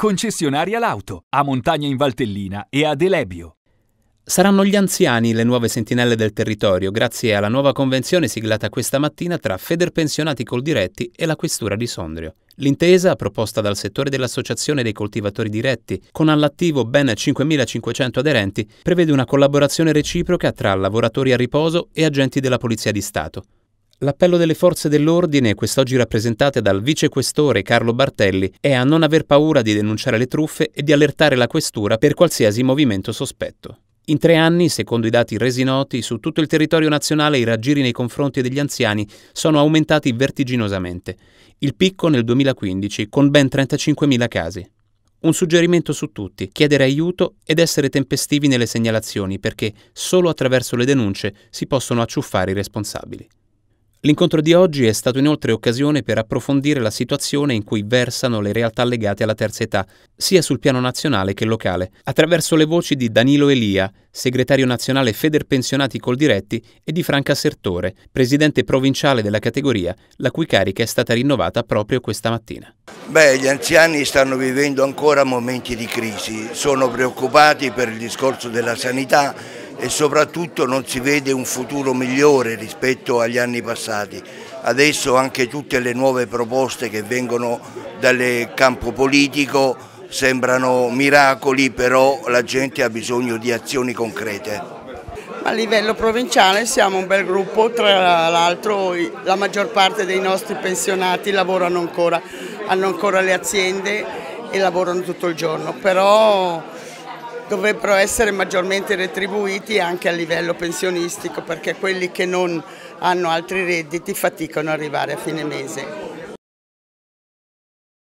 Concessionaria Lauto, a Montagna in Valtellina e a Delebio. Saranno gli anziani le nuove sentinelle del territorio grazie alla nuova convenzione siglata questa mattina tra Federpensionati Coldiretti e la Questura di Sondrio. L'intesa, proposta dal settore dell'Associazione dei coltivatori diretti, con all'attivo ben 5.500 aderenti, prevede una collaborazione reciproca tra lavoratori a riposo e agenti della Polizia di Stato. L'appello delle forze dell'ordine, quest'oggi rappresentate dal vicequestore Carlo Bartelli, è a non aver paura di denunciare le truffe e di allertare la questura per qualsiasi movimento sospetto. In tre anni, secondo i dati resi noti, su tutto il territorio nazionale i raggiri nei confronti degli anziani sono aumentati vertiginosamente. Il picco nel 2015, con ben 35.000 casi. Un suggerimento su tutti, chiedere aiuto ed essere tempestivi nelle segnalazioni perché solo attraverso le denunce si possono acciuffare i responsabili. L'incontro di oggi è stato inoltre occasione per approfondire la situazione in cui versano le realtà legate alla terza età, sia sul piano nazionale che locale, attraverso le voci di Danilo Elia, segretario nazionale Feder Pensionati Coldiretti, e di Franca Sertore, presidente provinciale della categoria, la cui carica è stata rinnovata proprio questa mattina. Beh, gli anziani stanno vivendo ancora momenti di crisi, sono preoccupati per il discorso della sanità e soprattutto non si vede un futuro migliore rispetto agli anni passati. Adesso anche tutte le nuove proposte che vengono dal campo politico sembrano miracoli, però la gente ha bisogno di azioni concrete. A livello provinciale siamo un bel gruppo, tra l'altro la maggior parte dei nostri pensionati lavorano ancora, hanno ancora le aziende e lavorano tutto il giorno, però dovrebbero essere maggiormente retribuiti anche a livello pensionistico perché quelli che non hanno altri redditi faticano ad arrivare a fine mese.